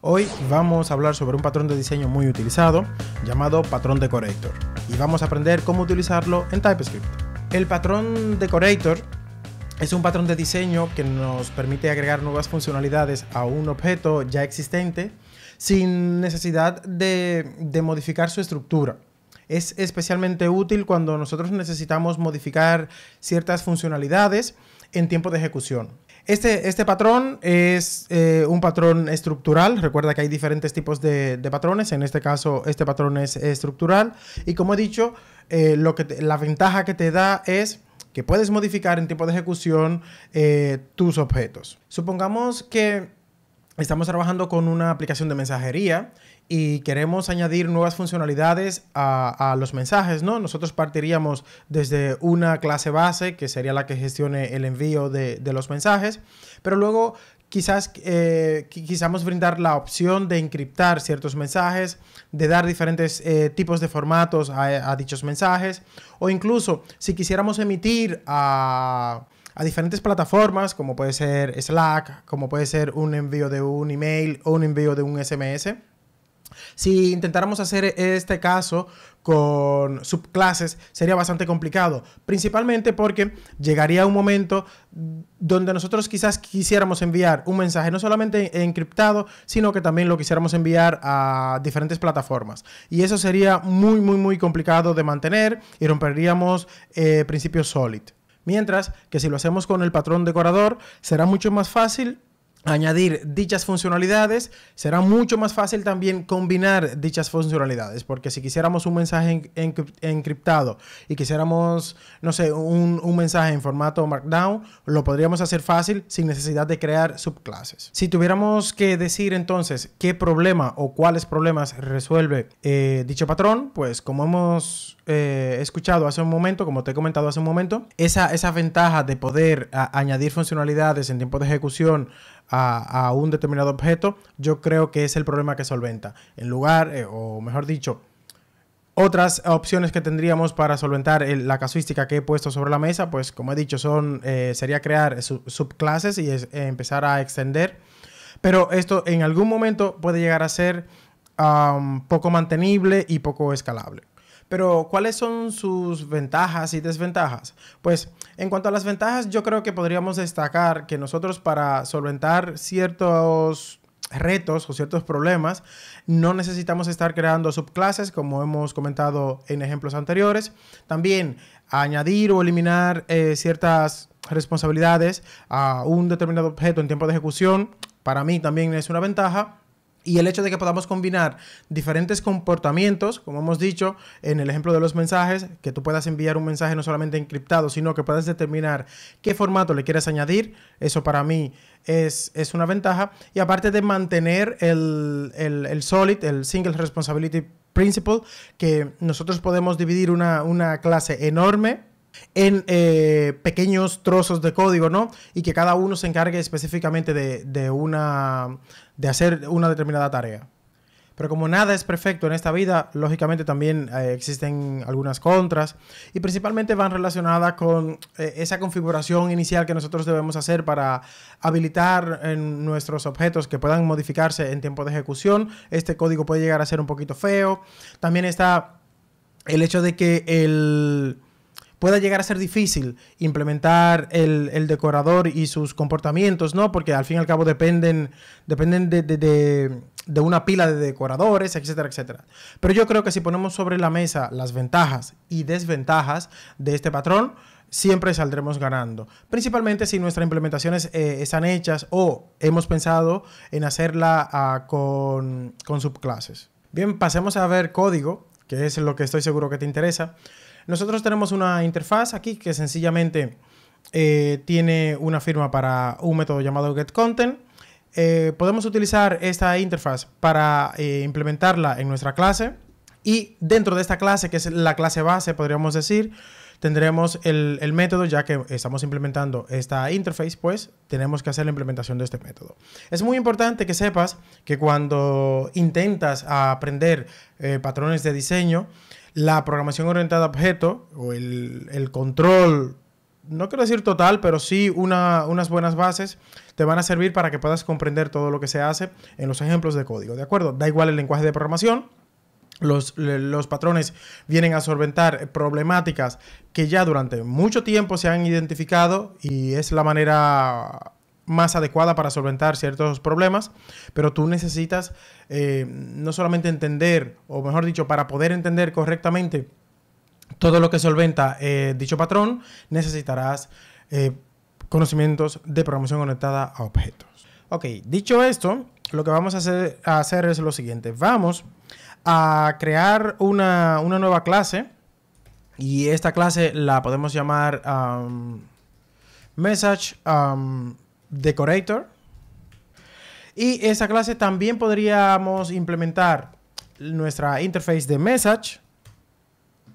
Hoy vamos a hablar sobre un patrón de diseño muy utilizado llamado patrón decorator y vamos a aprender cómo utilizarlo en TypeScript. El patrón decorator es un patrón de diseño que nos permite agregar nuevas funcionalidades a un objeto ya existente sin necesidad de, de modificar su estructura. Es especialmente útil cuando nosotros necesitamos modificar ciertas funcionalidades en tiempo de ejecución. Este, este, patrón es eh, un patrón estructural. Recuerda que hay diferentes tipos de, patrones. En este caso, este patrón es estructural. Y como he dicho, eh, lo que la ventaja que te da es que puedes modificar en tiempo de ejecución eh, tus objetos. Supongamos que Estamos trabajando con una aplicación de mensajería y queremos añadir nuevas funcionalidades a, los mensajes, ¿no? Nosotros partiríamos desde una clase base, que sería la que gestione el envío de, los mensajes, pero luego quizás eh, quisamos brindar la opción de encriptar ciertos mensajes, de dar diferentes eh, tipos de formatos a, dichos mensajes, o incluso si quisiéramos emitir a a diferentes plataformas, como puede ser Slack, como puede ser un envío de un email o un envío de un SMS. Si intentáramos hacer este caso con subclases, sería bastante complicado, principalmente porque llegaría un momento donde nosotros quizás quisiéramos enviar un mensaje no solamente encriptado, sino que también lo quisiéramos enviar a diferentes plataformas. Y eso sería muy, muy, muy complicado de mantener y romperíamos eh, principios SOLID. Mientras que si lo hacemos con el patrón decorador, será mucho más fácil añadir dichas funcionalidades, será mucho más fácil también combinar dichas funcionalidades, porque si quisiéramos un mensaje encriptado y quisiéramos, no sé, un, mensaje en formato Markdown, lo podríamos hacer fácil sin necesidad de crear subclases. Si tuviéramos que decir entonces qué problema o cuáles problemas resuelve eh, dicho patrón, pues como hemos eh, escuchado hace un momento, como te he comentado hace un momento, esa, esa ventaja de poder añadir funcionalidades en tiempo de ejecución, a, un determinado objeto, yo creo que es el problema que solventa. En lugar, eh, o mejor dicho, otras opciones que tendríamos para solventar la casuística que he puesto sobre la mesa, pues como he dicho, son, eh, sería crear subclases y eh, empezar a extender. Pero esto en algún momento puede llegar a ser poco mantenible y poco escalable. Pero, ¿cuáles son sus ventajas y desventajas? Pues, en cuanto a las ventajas, yo creo que podríamos destacar que nosotros para solventar ciertos retos o ciertos problemas, no necesitamos estar creando subclases como hemos comentado en ejemplos anteriores. También añadir o eliminar eh, ciertas responsabilidades a un determinado objeto en tiempo de ejecución, para mí también es una ventaja y el hecho de que podamos combinar diferentes comportamientos, como hemos dicho en el ejemplo de los mensajes, que tú puedas enviar un mensaje no solamente encriptado, sino que puedas determinar qué formato le quieres añadir, eso para mí es, es una ventaja. Y aparte de mantener el, el, el SOLID, el Single Responsibility Principle, que nosotros podemos dividir una, una clase enorme en eh, pequeños trozos de código, ¿no? Y que cada uno se encargue específicamente de, una, de hacer una determinada tarea. Pero como nada es perfecto en esta vida, lógicamente también eh, existen algunas contras y principalmente van relacionadas con eh, esa configuración inicial que nosotros debemos hacer para habilitar en nuestros objetos que puedan modificarse en tiempo de ejecución. Este código puede llegar a ser un poquito feo. También está el hecho de que el pueda llegar a ser difícil implementar el, el, decorador y sus comportamientos, ¿no? Porque al fin y al cabo dependen, dependen de, de, de, una pila de decoradores, etcétera, etcétera. Pero yo creo que si ponemos sobre la mesa las ventajas y desventajas de este patrón, siempre saldremos ganando. Principalmente si nuestras implementaciones eh, están hechas o hemos pensado en hacerla ah, con, con subclases. Bien, pasemos a ver código, que es lo que estoy seguro que te interesa. Nosotros tenemos una interfaz aquí que sencillamente eh, tiene una firma para un método llamado getContent. Eh, podemos utilizar esta interfaz para eh, implementarla en nuestra clase y dentro de esta clase, que es la clase base, podríamos decir, tendremos el, método, ya que estamos implementando esta interface, pues tenemos que hacer la implementación de este método. Es muy importante que sepas que cuando intentas aprender patrones de diseño, la programación orientada a objeto o el, control, no quiero decir total, pero sí una, unas buenas bases te van a servir para que puedas comprender todo lo que se hace en los ejemplos de código, ¿de acuerdo? Da igual el lenguaje de programación, los, los, patrones vienen a solventar problemáticas que ya durante mucho tiempo se han identificado y es la manera más adecuada para solventar ciertos problemas, pero tú necesitas eh, no solamente entender, o mejor dicho, para poder entender correctamente todo lo que solventa eh, dicho patrón, necesitarás eh, conocimientos de programación conectada a objetos. Ok, dicho esto, lo que vamos a hacer, es lo siguiente. Vamos a crear una, nueva clase y esta clase la podemos llamar message decorator. Y esa clase también podríamos implementar nuestra interface de message.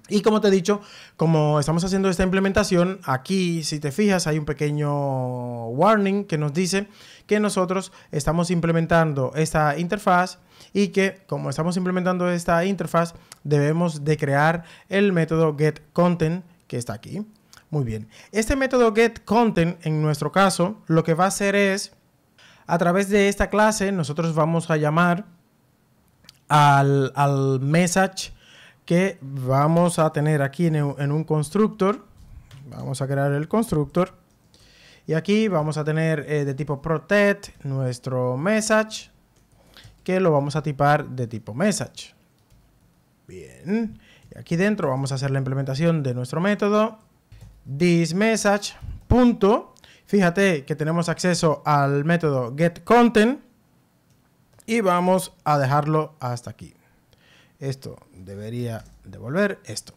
Y como te he dicho, como estamos haciendo esta implementación, aquí si te fijas hay un pequeño warning que nos dice que nosotros estamos implementando esta interfaz y que como estamos implementando esta interfaz debemos de crear el método getContent que está aquí. Muy bien. Este método getContent, en nuestro caso, lo que va a hacer es, a través de esta clase, nosotros vamos a llamar al, message que vamos a tener aquí en, un constructor. Vamos a crear el constructor. Y aquí vamos a tener eh, de tipo protect nuestro message, que lo vamos a tipar de tipo message. Bien. Y aquí dentro vamos a hacer la implementación de nuestro método this Punto. Fíjate que tenemos acceso al método getContent y vamos a dejarlo hasta aquí. Esto debería devolver esto.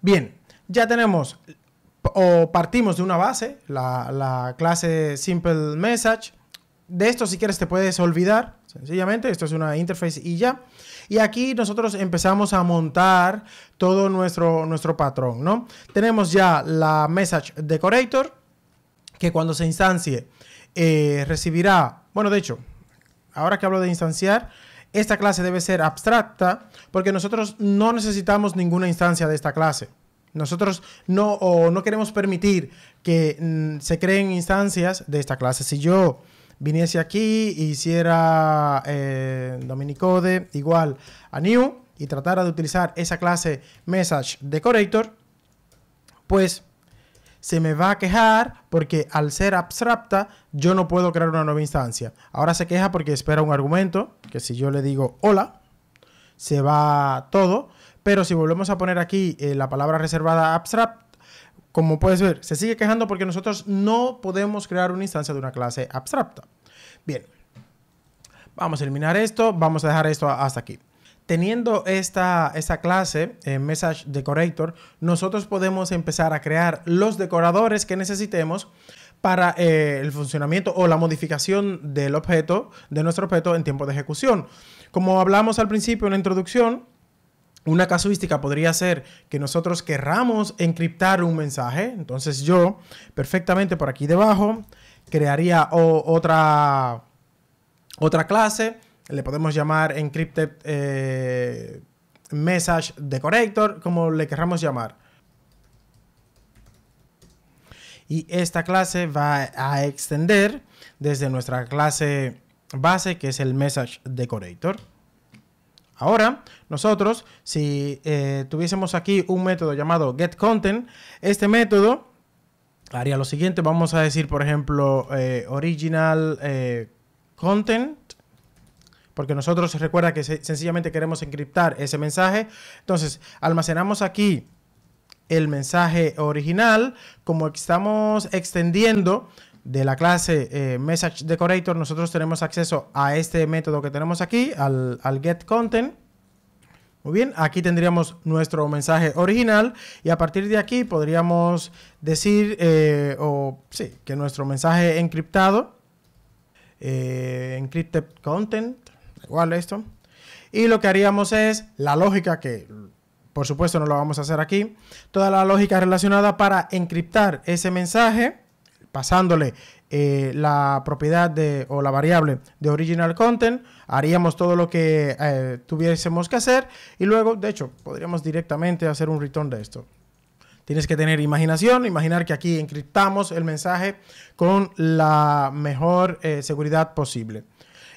Bien, ya tenemos o partimos de una base, la, la clase simple message de esto, si quieres, te puedes olvidar, sencillamente. Esto es una interface y ya. Y aquí nosotros empezamos a montar todo nuestro, nuestro patrón, ¿no? Tenemos ya la message decorator, que cuando se instancie eh, recibirá, bueno, de hecho, ahora que hablo de instanciar, esta clase debe ser abstracta porque nosotros no necesitamos ninguna instancia de esta clase. Nosotros no, no queremos permitir que mm, se creen instancias de esta clase. Si yo viniese aquí, hiciera eh, Dominicode igual a new y tratara de utilizar esa clase message decorator, pues se me va a quejar porque al ser abstracta yo no puedo crear una nueva instancia. Ahora se queja porque espera un argumento, que si yo le digo hola, se va todo. Pero si volvemos a poner aquí eh, la palabra reservada abstract, como puedes ver, se sigue quejando porque nosotros no podemos crear una instancia de una clase abstracta. Bien, vamos a eliminar esto, vamos a dejar esto hasta aquí. Teniendo esta, esta clase, eh, Message Decorator, nosotros podemos empezar a crear los decoradores que necesitemos para eh, el funcionamiento o la modificación del objeto, de nuestro objeto en tiempo de ejecución. Como hablamos al principio en la introducción, una casuística podría ser que nosotros querramos encriptar un mensaje. Entonces yo perfectamente por aquí debajo crearía otra, otra clase. Le podemos llamar encrypted eh, message decorator, como le querramos llamar. Y esta clase va a extender desde nuestra clase base, que es el message decorator. Ahora, nosotros, si eh, tuviésemos aquí un método llamado getContent, este método haría lo siguiente. Vamos a decir, por ejemplo, OriginalContent, eh, original eh, content, porque nosotros recuerda que sencillamente queremos encriptar ese mensaje. Entonces, almacenamos aquí el mensaje original. Como estamos extendiendo de la clase eh, Message Decorator, nosotros tenemos acceso a este método que tenemos aquí, al, al get content. Muy bien, aquí tendríamos nuestro mensaje original y a partir de aquí podríamos decir, eh, o sí, que nuestro mensaje encriptado, eh, encrypted content, igual esto, y lo que haríamos es la lógica que por supuesto no lo vamos a hacer aquí, toda la lógica relacionada para encriptar ese mensaje pasándole eh, la propiedad de, o la variable de original content, haríamos todo lo que eh, tuviésemos que hacer y luego, de hecho, podríamos directamente hacer un return de esto. Tienes que tener imaginación, imaginar que aquí encriptamos el mensaje con la mejor eh, seguridad posible.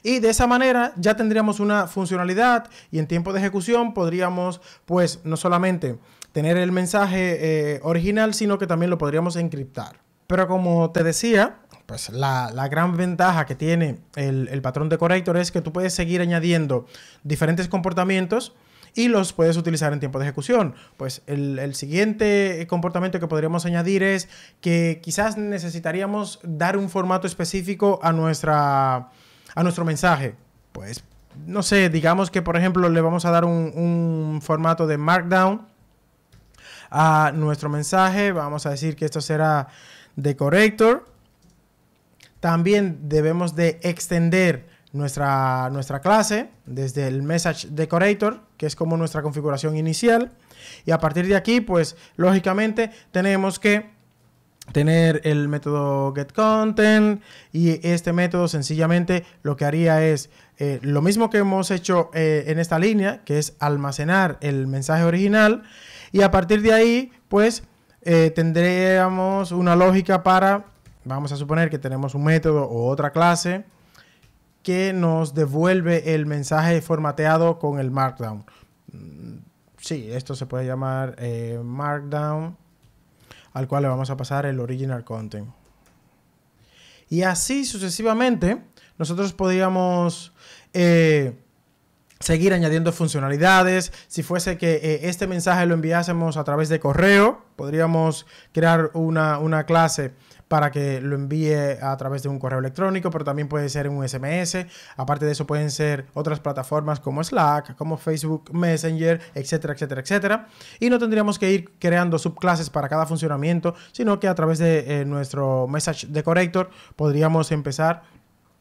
Y de esa manera ya tendríamos una funcionalidad y en tiempo de ejecución podríamos, pues, no solamente tener el mensaje original, sino que también lo podríamos encriptar. Pero como te decía, pues la, gran ventaja que tiene el, el patrón corrector es que tú puedes seguir añadiendo diferentes comportamientos y los puedes utilizar en tiempo de ejecución. Pues el, siguiente comportamiento que podríamos añadir es que quizás necesitaríamos dar un formato específico a, nuestra, a nuestro mensaje. Pues no sé, digamos que por ejemplo le vamos a dar un, un formato de Markdown a nuestro mensaje. Vamos a decir que esto será decorator. También debemos de extender nuestra, nuestra clase desde el message decorator, que es como nuestra configuración inicial. Y a partir de aquí, pues lógicamente tenemos que tener el método getContent y este método sencillamente lo que haría es eh, lo mismo que hemos hecho eh, en esta línea, que es almacenar el mensaje original y a partir de ahí, pues eh, tendríamos una lógica para, vamos a suponer que tenemos un método o otra clase que nos devuelve el mensaje formateado con el Markdown. Mm, sí, esto se puede llamar eh, Markdown, al cual le vamos a pasar el original content. Y así sucesivamente, nosotros podríamos eh, seguir añadiendo funcionalidades. Si fuese que este mensaje lo enviásemos a través de correo, podríamos crear una, una clase para que lo envíe a través de un correo electrónico, pero también puede ser un SMS. Aparte de eso, pueden ser otras plataformas como Slack, como Facebook Messenger, etcétera, etcétera, etcétera. Y no tendríamos que ir creando subclases para cada funcionamiento, sino que a través de eh, nuestro message decorator podríamos empezar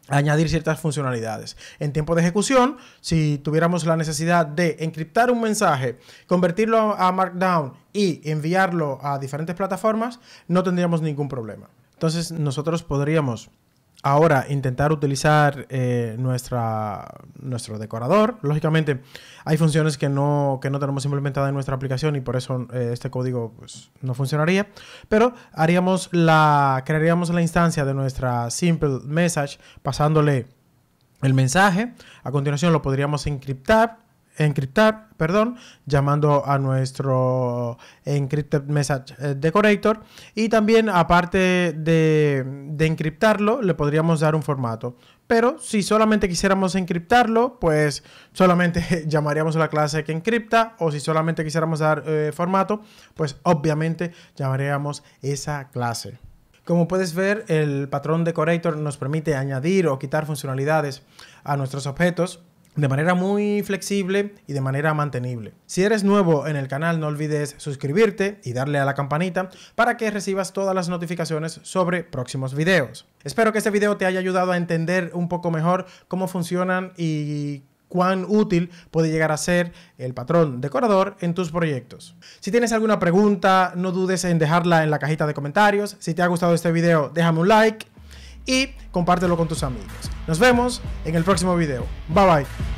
añadir ciertas funcionalidades. En tiempo de ejecución, si tuviéramos la necesidad de encriptar un mensaje, convertirlo a Markdown y enviarlo a diferentes plataformas, no tendríamos ningún problema. Entonces nosotros podríamos Ahora, intentar utilizar eh, nuestra, nuestro decorador. Lógicamente, hay funciones que no, que no tenemos implementadas en nuestra aplicación y por eso eh, este código pues, no funcionaría. Pero haríamos la, crearíamos la instancia de nuestra simple message pasándole el mensaje. A continuación lo podríamos encriptar encriptar, perdón, llamando a nuestro encrypted message eh, decorator y también aparte de, de encriptarlo le podríamos dar un formato. Pero si solamente quisiéramos encriptarlo, pues solamente llamaríamos a la clase que encripta o si solamente quisiéramos dar eh, formato, pues obviamente llamaríamos esa clase. Como puedes ver, el patrón decorator nos permite añadir o quitar funcionalidades a nuestros objetos de manera muy flexible y de manera mantenible. Si eres nuevo en el canal, no olvides suscribirte y darle a la campanita para que recibas todas las notificaciones sobre próximos videos. Espero que este video te haya ayudado a entender un poco mejor cómo funcionan y cuán útil puede llegar a ser el patrón decorador en tus proyectos. Si tienes alguna pregunta, no dudes en dejarla en la cajita de comentarios. Si te ha gustado este video, déjame un like y compártelo con tus amigos. Nos vemos en el próximo video. Bye bye.